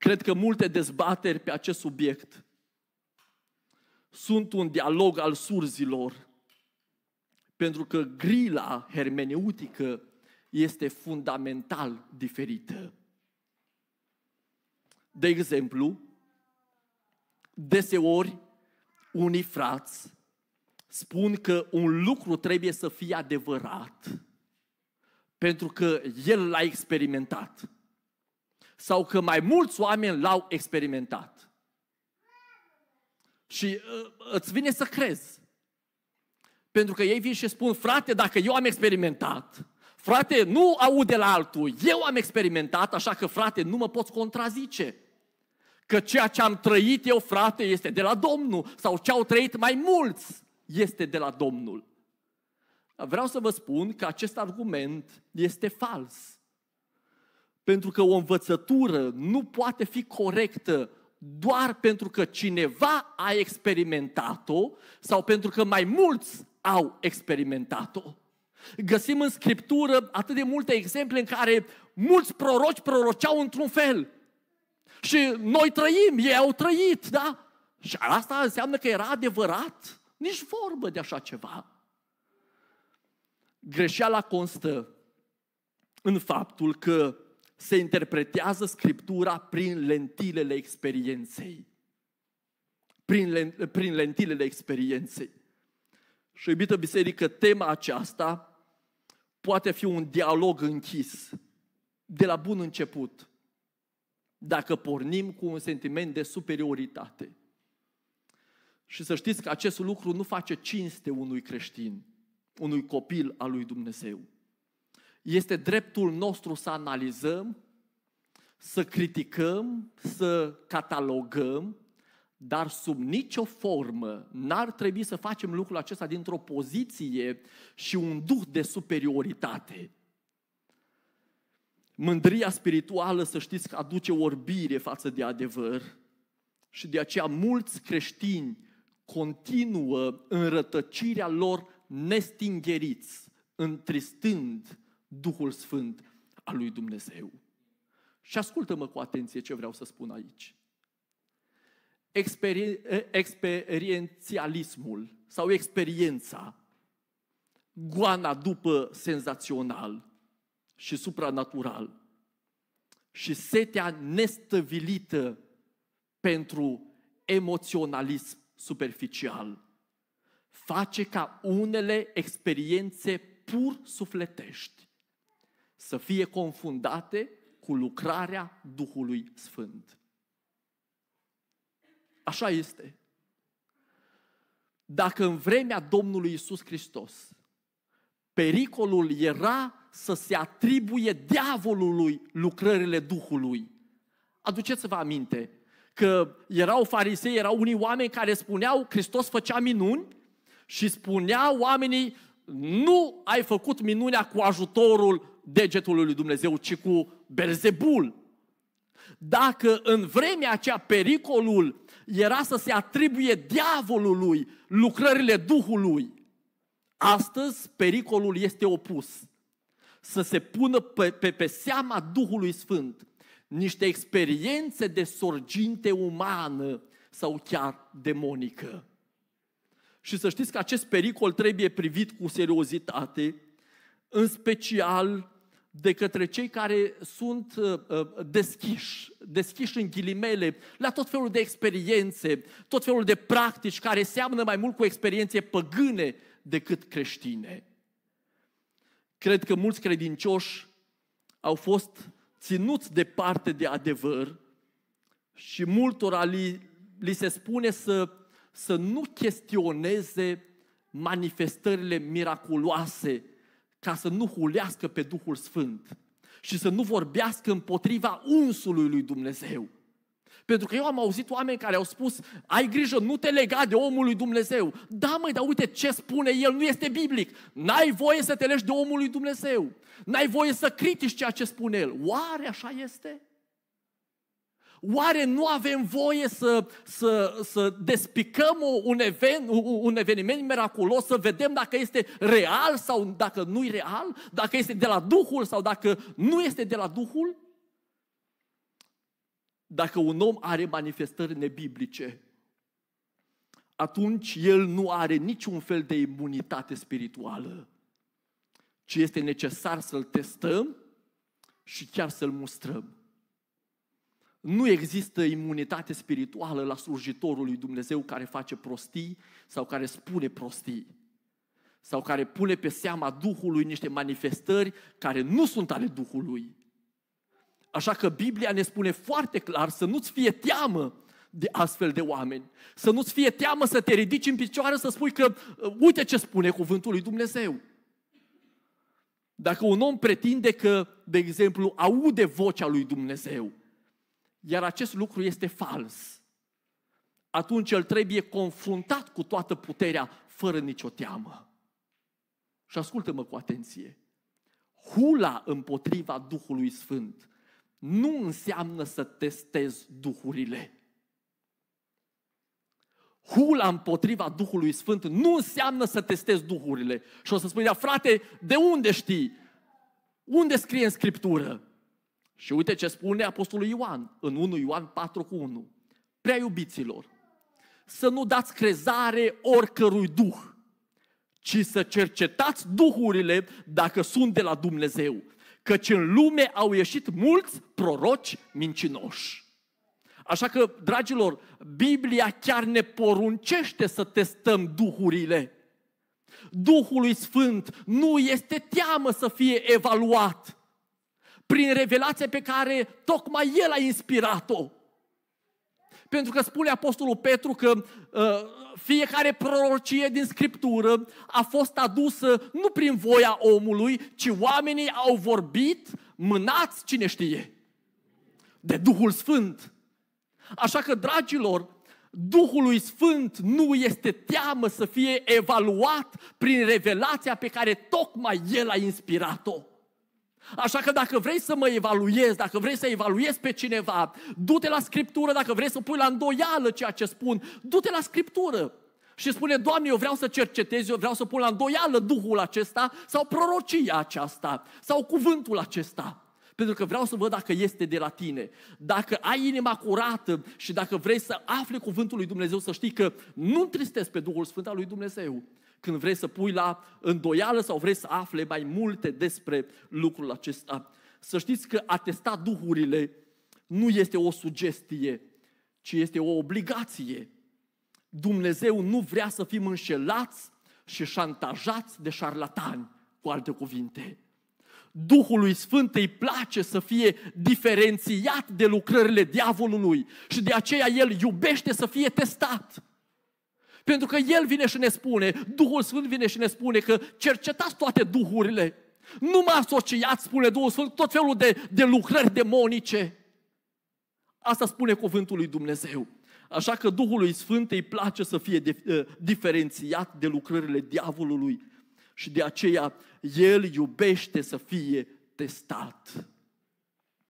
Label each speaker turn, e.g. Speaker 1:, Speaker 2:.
Speaker 1: Cred că multe dezbateri pe acest subiect sunt un dialog al surzilor, pentru că grila hermeneutică este fundamental diferită. De exemplu, deseori unii frați spun că un lucru trebuie să fie adevărat pentru că el l-a experimentat sau că mai mulți oameni l-au experimentat. Și uh, îți vine să crezi. Pentru că ei vin și spun, frate, dacă eu am experimentat, frate, nu aud de la altul, eu am experimentat, așa că, frate, nu mă poți contrazice. Că ceea ce am trăit eu, frate, este de la Domnul. Sau ce au trăit mai mulți este de la Domnul. Vreau să vă spun că acest argument este fals. Pentru că o învățătură nu poate fi corectă doar pentru că cineva a experimentat-o sau pentru că mai mulți au experimentat-o. Găsim în Scriptură atât de multe exemple în care mulți proroci proroceau într-un fel. Și noi trăim, ei au trăit, da? Și asta înseamnă că era adevărat? Nici vorbă de așa ceva. Greșeala constă în faptul că se interpretează Scriptura prin lentilele experienței. Prin, prin lentilele experienței. Și, iubită biserică, tema aceasta poate fi un dialog închis de la bun început. Dacă pornim cu un sentiment de superioritate. Și să știți că acest lucru nu face cinste unui creștin, unui copil al lui Dumnezeu este dreptul nostru să analizăm, să criticăm, să catalogăm, dar sub nicio formă n-ar trebui să facem lucrul acesta dintr-o poziție și un duh de superioritate. Mândria spirituală, să știți că aduce orbire față de adevăr și de aceea mulți creștini continuă în rătăcirea lor nestingeriți, întristând Duhul Sfânt al lui Dumnezeu. Și ascultă-mă cu atenție ce vreau să spun aici. Experi- experiențialismul sau experiența, goana după senzațional și supranatural și setea nestăvilită pentru emoționalism superficial face ca unele experiențe pur sufletești să fie confundate cu lucrarea Duhului Sfânt. Așa este. Dacă în vremea Domnului Isus Hristos pericolul era să se atribuie diavolului lucrările Duhului. Aduceți-vă aminte că erau farisei, erau unii oameni care spuneau Hristos făcea minuni și spunea oamenii nu ai făcut minunea cu ajutorul degetul lui Dumnezeu, ci cu Berzebul. Dacă în vremea aceea pericolul era să se atribuie diavolului lucrările Duhului, astăzi pericolul este opus. Să se pună pe, pe, pe seama Duhului Sfânt niște experiențe de sorginte umană sau chiar demonică. Și să știți că acest pericol trebuie privit cu seriozitate, în special de către cei care sunt uh, uh, deschiși, deschiși în ghilimele, la tot felul de experiențe, tot felul de practici care seamănă mai mult cu experiențe păgâne decât creștine. Cred că mulți credincioși au fost ținuți departe de adevăr și multora li, li se spune să, să nu chestioneze manifestările miraculoase ca să nu hulească pe Duhul Sfânt și să nu vorbească împotriva unsului lui Dumnezeu. Pentru că eu am auzit oameni care au spus, ai grijă, nu te lega de omul lui Dumnezeu. Da, măi, dar uite ce spune el, nu este biblic. N-ai voie să te legi de omul lui Dumnezeu. N-ai voie să critici ceea ce spune el. Oare așa este? Oare nu avem voie să, să, să despicăm un, even, un eveniment miraculos, să vedem dacă este real sau dacă nu e real, dacă este de la Duhul sau dacă nu este de la Duhul? Dacă un om are manifestări nebiblice, atunci el nu are niciun fel de imunitate spirituală, ci este necesar să-l testăm și chiar să-l mustrăm. Nu există imunitate spirituală la slujitorul lui Dumnezeu care face prostii sau care spune prostii sau care pune pe seama Duhului niște manifestări care nu sunt ale Duhului. Așa că Biblia ne spune foarte clar să nu-ți fie teamă de astfel de oameni. Să nu-ți fie teamă să te ridici în picioare să spui că uh, uite ce spune cuvântul lui Dumnezeu. Dacă un om pretinde că, de exemplu, aude vocea lui Dumnezeu, iar acest lucru este fals, atunci el trebuie confruntat cu toată puterea, fără nicio teamă. Și ascultă-mă cu atenție. Hula împotriva Duhului Sfânt nu înseamnă să testezi duhurile. Hula împotriva Duhului Sfânt nu înseamnă să testezi duhurile. Și o să spui, frate, de unde știi? Unde scrie în Scriptură? Și uite ce spune Apostolul Ioan în 1 Ioan 4 cu 1. Prea iubiților, să nu dați crezare oricărui duh, ci să cercetați duhurile dacă sunt de la Dumnezeu, căci în lume au ieșit mulți proroci mincinoși. Așa că, dragilor, Biblia chiar ne poruncește să testăm duhurile. Duhului Sfânt nu este teamă să fie evaluat prin revelația pe care tocmai el a inspirat-o. Pentru că spune Apostolul Petru că uh, fiecare prorocie din Scriptură a fost adusă nu prin voia omului, ci oamenii au vorbit mânați, cine știe, de Duhul Sfânt. Așa că, dragilor, Duhului Sfânt nu este teamă să fie evaluat prin revelația pe care tocmai El a inspirat-o. Așa că dacă vrei să mă evaluezi, dacă vrei să evaluezi pe cineva, du-te la Scriptură, dacă vrei să pui la îndoială ceea ce spun, du-te la Scriptură. Și spune, Doamne, eu vreau să cercetez, eu vreau să pun la îndoială Duhul acesta sau prorocia aceasta sau cuvântul acesta. Pentru că vreau să văd dacă este de la tine. Dacă ai inima curată și dacă vrei să afli cuvântul lui Dumnezeu, să știi că nu tristezi pe Duhul Sfânt al lui Dumnezeu, când vrei să pui la îndoială sau vrei să afle mai multe despre lucrul acesta. Să știți că a testa duhurile nu este o sugestie, ci este o obligație. Dumnezeu nu vrea să fim înșelați și șantajați de șarlatani, cu alte cuvinte. Duhului Sfânt îi place să fie diferențiat de lucrările diavolului și de aceea el iubește să fie testat. Pentru că El vine și ne spune, Duhul Sfânt vine și ne spune că cercetați toate duhurile. Nu mă asociați, spune Duhul Sfânt, tot felul de, de lucrări demonice. Asta spune cuvântul lui Dumnezeu. Așa că Duhului Sfânt îi place să fie de, eh, diferențiat de lucrările diavolului și de aceea el iubește să fie testat.